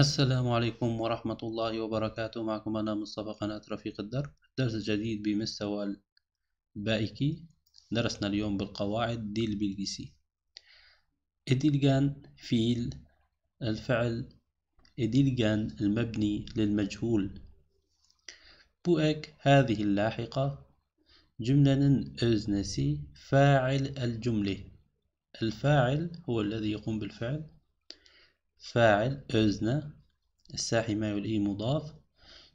السلام عليكم ورحمة الله وبركاته معكم أنا مصطفى قناة رفيق الدرب درس جديد بمستوى البائكي درسنا اليوم بالقواعد ديل البلجيسي إديلجان فيل الفعل إديلجان المبني للمجهول بوئك هذه اللاحقة جملة أزنسي فاعل الجملة الفاعل هو الذي يقوم بالفعل فاعل özne الساحي ما يلي إيه مضاف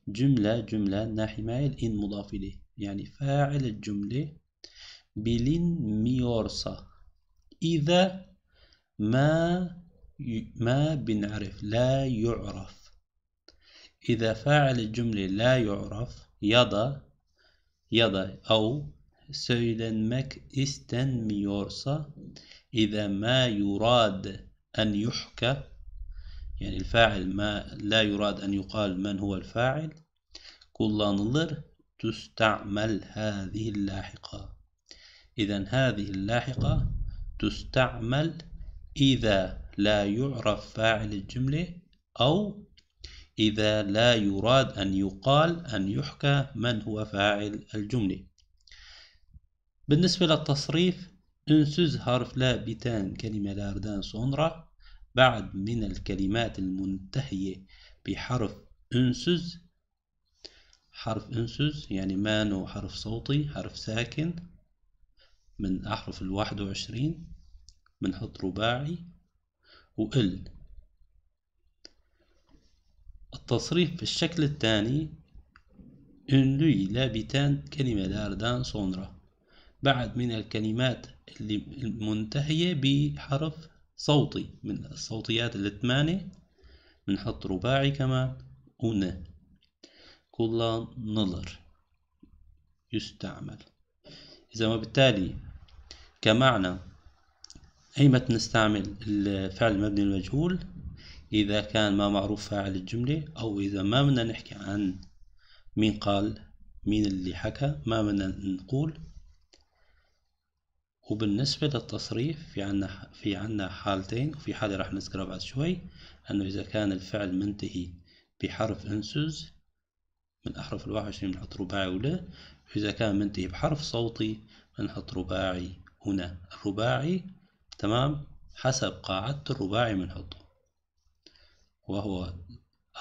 جملة جملة ناحي ما الإن مضاف إليه يعني فاعل الجملة ميورسا إذا ما ما بنعرف لا يعرف إذا فاعل الجملة لا يعرف يضا يضا أو da مك استن istenmiyorsa إذا ما يراد أن يحكى يعني الفاعل ما لا يراد أن يقال من هو الفاعل كولانلر تستعمل هذه اللاحقة إذا هذه اللاحقة تستعمل إذا لا يعرف فاعل الجملة أو إذا لا يراد أن يقال أن يحكى من هو فاعل الجملة بالنسبة للتصريف انسز هارف لا بيتان كلمة لاردان سونرا بعد من الكلمات المنتهية بحرف أنسز حرف أنسز يعني مانو حرف صوتي حرف ساكن من أحرف الواحد وعشرين بنحط رباعي وال التصريف في الشكل الثاني انلوي لابتان كلمة لاردان سونرا بعد من الكلمات المنتهية بحرف صوتي من الصوتيات الثمانية بنحط رباعي كمان ون كل نظر يستعمل إذا ما بالتالي كمعنى أيمت نستعمل الفعل المبني المجهول إذا كان ما معروف فاعل الجملة أو إذا ما بدنا نحكي عن مين قال مين اللي حكى ما بدنا نقول وبالنسبة للتصريف في عنا في عنا حالتين وفي حالة راح نذكرها بعد شوي أنه إذا كان الفعل منتهي بحرف أنسز من أحرف الواحد وعشرين بنحط رباعي ولا وإذا كان منتهي بحرف صوتي بنحط رباعي هنا الرباعي تمام حسب قاعدة الرباعي بنحطه وهو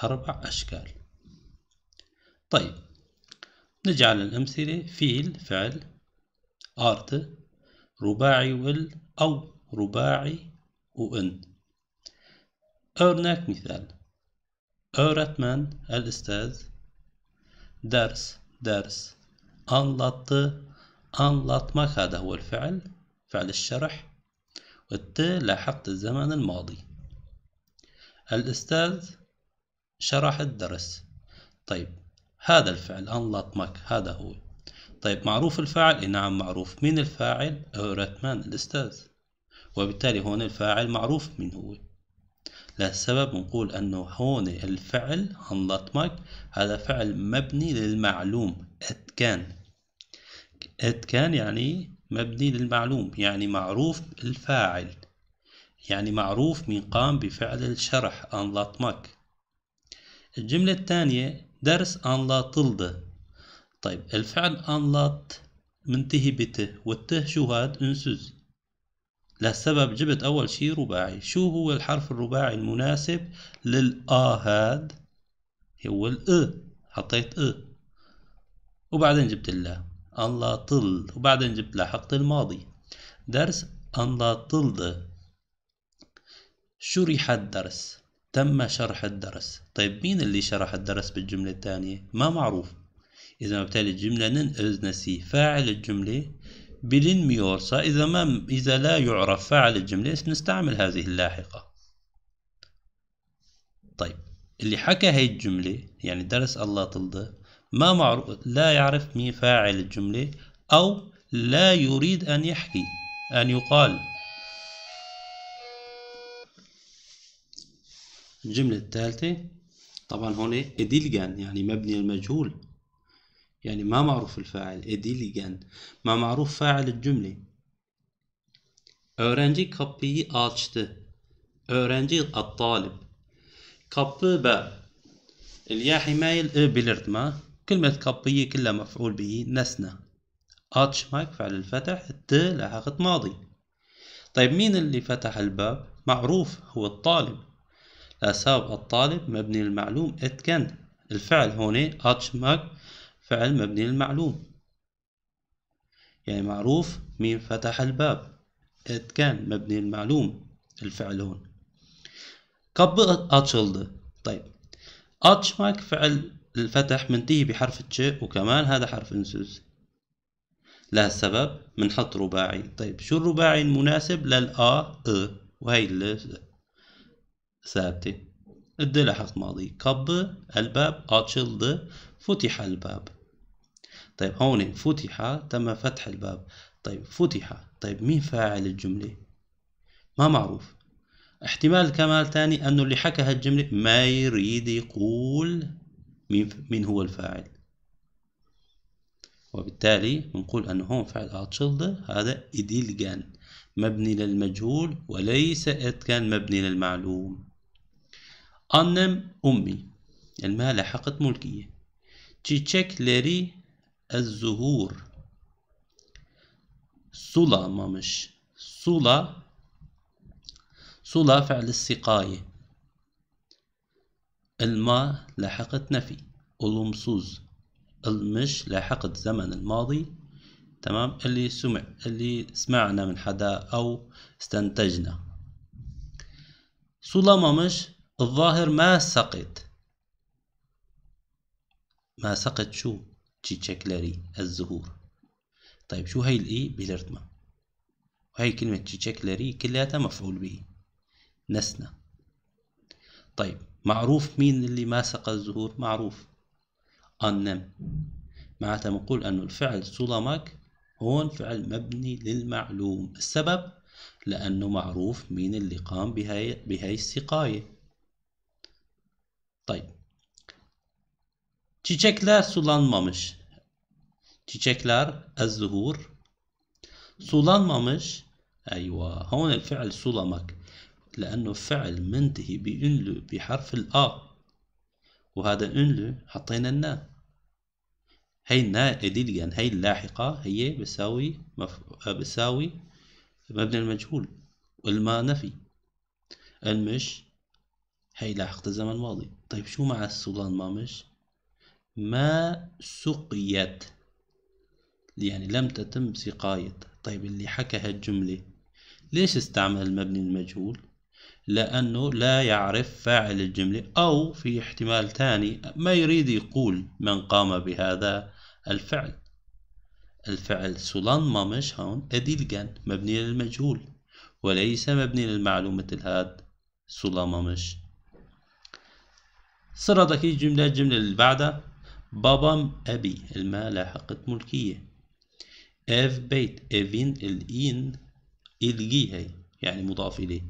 أربع أشكال طيب نجعل الأمثلة فيل فعل أرت رباعي وال أو رباعي وإن هناك مثال Öğretmen الأستاذ درس درس أنلط ما هذا هو الفعل فعل الشرح والت لاحقت الزمن الماضي الأستاذ شرح الدرس طيب هذا الفعل anlatmak هذا هو طيب معروف الفاعل؟ نعم معروف مين الفاعل؟ رتمان الأستاذ وبالتالي هون الفاعل معروف مين هو لهالسبب نقول أنه هون الفعل هنلطمك هذا فعل مبني للمعلوم أتكان كان كان يعني مبني للمعلوم يعني معروف الفاعل يعني معروف مين قام بفعل الشرح أنلطمك الجملة الثانية درس أن طيب الفعل أنلط منتهي بت والت شو هاد أنسز للسبب جبت أول شي رباعي شو هو الحرف الرباعي المناسب للآ هاد هو الأ حطيت أ وبعدين جبت الله انلطل وبعدين جبت لاحقت الماضي درس أنلاطلد شرح الدرس تم شرح الدرس طيب مين اللي شرح الدرس بالجملة الثانية ما معروف إذا بالتالي الجملة نسي فاعل الجملة bilinmiyorsa إذا ما إذا لا يعرف فاعل الجملة بنستعمل هذه اللاحقة طيب اللي حكى هاي الجملة يعني درس الله طلده ما معروف لا يعرف مين فاعل الجملة أو لا يريد أن يحكي أن يقال الجملة الثالثة طبعا هون إديلجان يعني مبني المجهول يعني ما معروف الفاعل edilgen إيه ما معروف فاعل الجملة Öğrenci kapıyı açtı. Öğrenci الطالب kapı باب اليا حماية الإ بالارتماء كلمة كابي كلها مفعول به نسنا مايك فعل الفتح ت لاحقت ماضي طيب مين اللي فتح الباب؟ معروف هو الطالب لا الطالب مبني المعلوم كان الفعل هون أتشماك فعل مبني للمعلوم يعني معروف مين فتح الباب إت كان مبني للمعلوم الفعل هون قبل أتشلد طيب أتشمك فعل الفتح منتهي بحرف تش وكمان هذا حرف انسوس لهالسبب منحط رباعي طيب شو الرباعي المناسب للآ أ وهي اللي ثابتة الد ماضي كب الباب أتشلد فتح الباب طيب هون فتح تم فتح الباب طيب فتح طيب مين فاعل الجملة ما معروف احتمال كمال تاني أنه اللي حكى هالجملة ما يريد يقول مين, مين هو الفاعل وبالتالي بنقول أنه هون فعل أتشلد هذا إديلجان مبني للمجهول وليس إتكان مبني للمعلوم أنم أمي المال يعني حقت ملكية تشيك ليري الزهور صلا مش صلا صلا فعل السقاية الما لحقت نفي olumsuz المش لحقت زمن الماضي تمام اللي سمع اللي سمعنا من حدا أو استنتجنا صلا مش الظاهر ما سقط ما سقط شو تشيكلاري الزهور طيب شو هي الاي بالرتمة وهي كلمة تشيكلاري كلياتها مفعول به نسنا طيب معروف مين اللي ما سقى الزهور معروف أنم معناتها بنقول أنه الفعل سولاماك هون فعل مبني للمعلوم السبب لأنه معروف مين اللي قام بهاي, بهاي السقاية طيب Çiçekler sulanmamış. Çiçekler الزهور sulanmamış. أيوة هون الفعل سلمك لأنه فعل منتهي بأنلو بحرف الأ وهذا أنلو حطينا النا هي النا إدليا هي اللاحقة هي بساوي مف... بساوي مبني المجهول والما نفي المش هي لاحقة الزمن الماضي طيب شو مع السلطان ما مش ما سقيت يعني لم تتم سقاية طيب اللي حكى هالجملة ليش استعمل المبني المجهول لأنه لا يعرف فاعل الجملة أو في احتمال ثاني ما يريد يقول من قام بهذا الفعل الفعل ما مش هون أديلجان مبني للمجهول وليس مبني للمعلومة مثل هاد سولان مامش صرا الجملة الجملة اللي بعدها بابام أبي الما لاحقت ملكية أف بيت أفين الإين الجي هي يعني مضاف إليه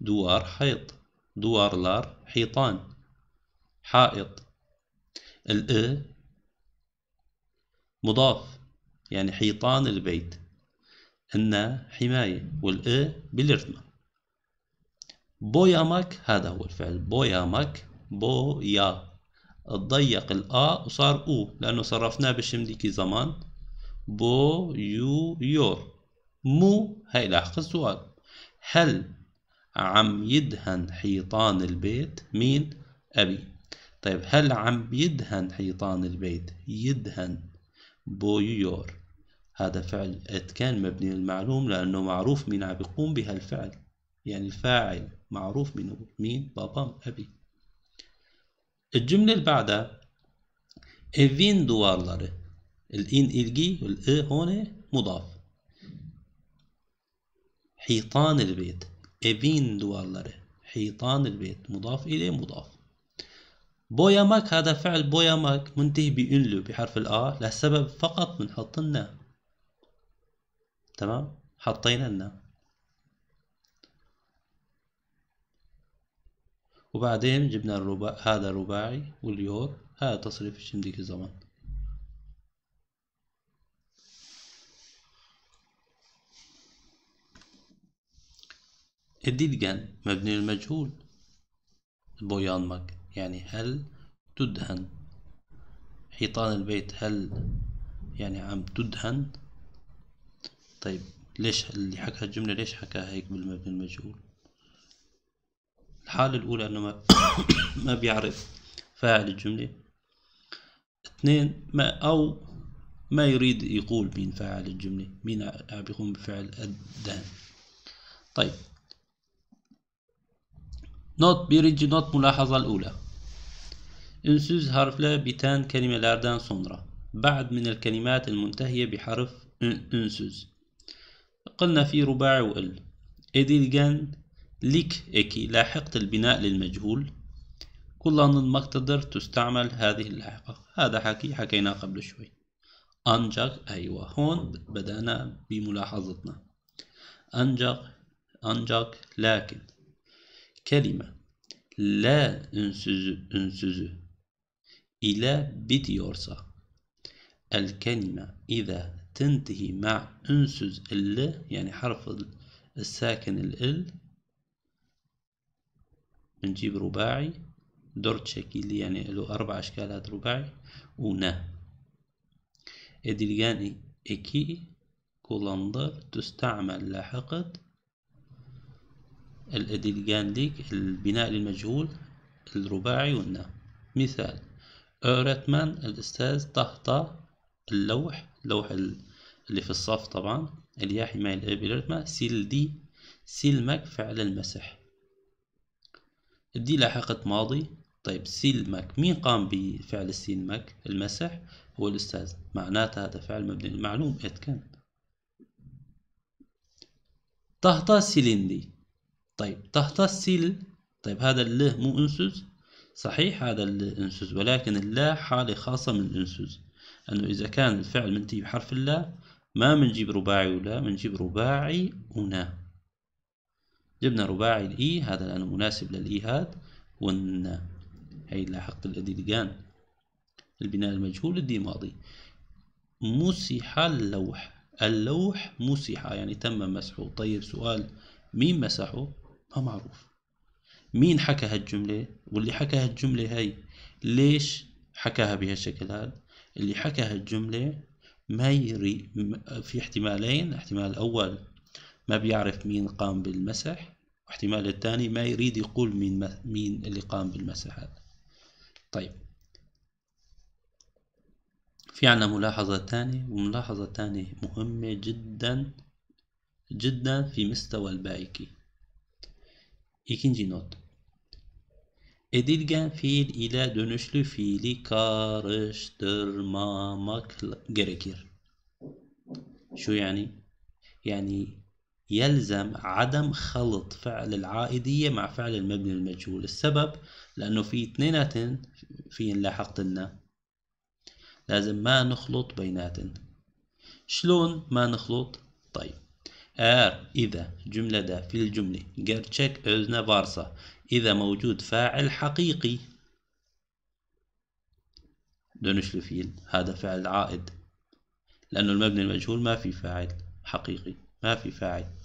دوار حيط دوار لار حيطان حائط الأ مضاف يعني حيطان البيت النا حماية والأ بالرتمة بويامك هذا هو الفعل بويامك بويا اتضيق الآ وصار أو لأنه صرفناه بالشمليكي زمان بو يو يور مو هاي لاحق السؤال هل عم يدهن حيطان البيت مين أبي طيب هل عم يدهن حيطان البيت يدهن بو يو يور هذا فعل ات كان مبني المعلوم لأنه معروف مين عم يقوم بهالفعل يعني الفاعل معروف منه مين بابام أبي الجملة اللي بعدها إيفين duvarları الإن إلقي والإ هون مضاف حيطان البيت إيفين duvarları حيطان البيت مضاف إليه مضاف بويامك هذا فعل بويامك منتهي بأنلو بحرف الآ لسبب فقط بنحط لنا تمام حطينا النا وبعدين جبنا الرباع هذا رباعي واليور هذا تصريف الشم ديك الزمان الديدجن مبني المجهول بويانمك يعني هل تدهن حيطان البيت هل يعني عم تدهن طيب ليش اللي حكى الجملة ليش حكاها هيك بالمبني المجهول الحالة الأولى أنه ما, ما بيعرف فاعل الجملة اثنين ما أو ما يريد يقول مين فاعل الجملة مين عم يقوم بفعل الدهن طيب not بيرجي not ملاحظة الأولى انسوز لا بيتان كلمة لاردان sonra بعد من الكلمات المنتهية بحرف انسوز قلنا في رباعي وال edilgen ليك إكي لاحقة البناء للمجهول كل أن المقتدر تستعمل هذه اللاحقة هذا حكي حكيناه قبل شوي أنجق أيوة هون بدأنا بملاحظتنا أنجق أنجق لكن كلمة لا انسز انسز إلى بديورسا الكلمة إذا تنتهي مع أنسز ال يعني حرف الساكن ال بنجيب رباعي درت شكل يعني له أربع أشكال هذا رباعي ونا إدلجان إكي كولندر تستعمل لاحقا الإدلجان ليك البناء للمجهول الرباعي والنا مثال أورتمان الأستاذ تحت اللوح لوح اللي في الصف طبعا الياحي مايل الأبي سيل دي سيل مك فعل المسح دي لاحقت ماضي طيب سيل ماك مين قام بفعل ماك المسح هو الأستاذ معناته هذا فعل مبني المعلوم إت كان تحت سيليندي طيب تحت سيل طيب هذا الله مو أنسوز صحيح هذا الأنسوز ولكن اللا حالة خاصة من الأنسوز أنه إذا كان الفعل منتهي بحرف اللا ما منجيب رباعي ولا منجيب رباعي ونا جبنا رباعي الإي هذا الآن مناسب للإي هاد ون هي لاحقت الأديدجان البناء المجهول الدي ماضي مسح اللوح اللوح مسح يعني تم مسحه طيب سؤال مين مسحه ما معروف مين حكى هالجملة واللي حكى هالجملة هاي ليش حكاها بهالشكل هذا اللي حكى هالجملة ما يري في احتمالين الاحتمال الأول ما بيعرف مين قام بالمسح واحتمال الثاني ما يريد يقول مين مين اللي قام بالمسح هذا طيب في عنا ملاحظة ثانية وملاحظة ثانية مهمة جدا جدا في مستوى البايكي نوت جان فيل الى دونشلو فيلي كارش fiili karıştırmamak جريكير شو يعني يعني يلزم عدم خلط فعل العائدية مع فعل المبني المجهول السبب لأنه في اثنيناتن في نلاحق لنا لازم ما نخلط بيناتن شلون ما نخلط طيب ار إذا جملة دا في الجملة gerçek özne فارسا إذا موجود فاعل حقيقي دونش لفيل هذا فعل عائد لأنه المبني المجهول ما في فاعل حقيقي ما في فاعل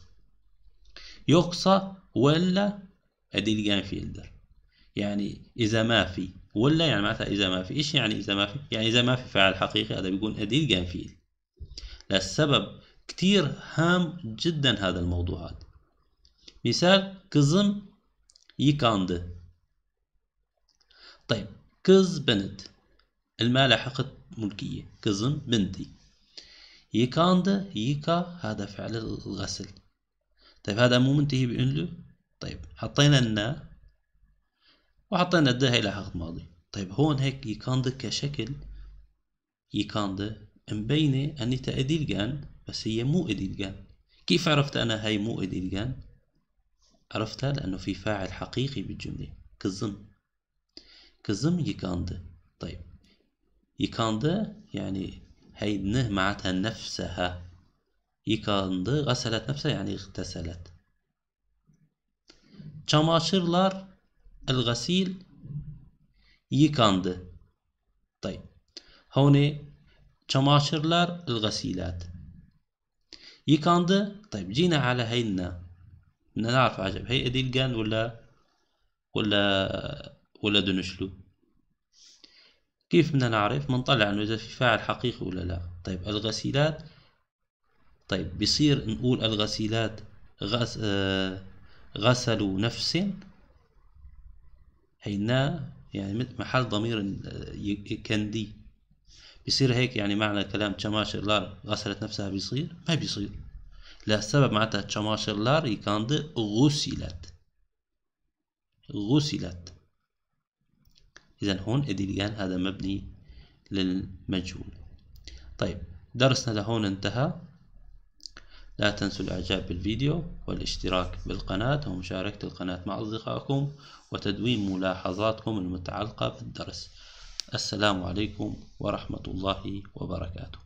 يقصى ولا ادي يعني فيلدر يعني اذا ما في ولا يعني معناتها اذا ما في ايش يعني اذا ما في يعني اذا ما في فاعل حقيقي هذا بيكون ادي يعني فيلد للسبب كتير هام جدا هذا الموضوع هذا مثال كزم يكاند طيب كز بنت الما لاحقت ملكية كزم بنتي يكاند يكا هذا فعل الغسل طيب هذا مو منتهي بانلو طيب حطينا النا وحطينا الداهي إلى عقد ماضي طيب هون هيك يكاند كشكل يكاند مبينة أنيتا إديلجان بس هي مو إديلجان كيف عرفت أنا هاي مو إديلجان؟ عرفتها لأنه في فاعل حقيقي بالجملة كزم كزم يكاند طيب يكاند يعني هاي نه معناتها نفسها yıkandı. Gaselet nefse yani ıhteselet. Çamaşırlar el gasil yıkandı. Tay. هون çamaşırlar الغسيلات يكاند طيب جينا على هينا بدنا Ne عجب acaba? Hey edilgen ولا ولا ولا دونشلو كيف بدنا نعرف بنطلع انه اذا في فاعل حقيقي ولا لا طيب الغسيلات طيب بصير نقول الغسيلات غس آه، غسلوا نفس هينا يعني مثل محل ضمير آه، كان دي هيك يعني معنى كلام تشماشر لار غسلت نفسها بيصير ما بيصير لا السبب معناتها تشماشر لار يكاند غسلت غسلت إذا هون اديليان هذا مبني للمجهول طيب درسنا لهون انتهى لا تنسوا الاعجاب بالفيديو والاشتراك بالقناة ومشاركة القناة مع أصدقائكم وتدوين ملاحظاتكم المتعلقة بالدرس السلام عليكم ورحمة الله وبركاته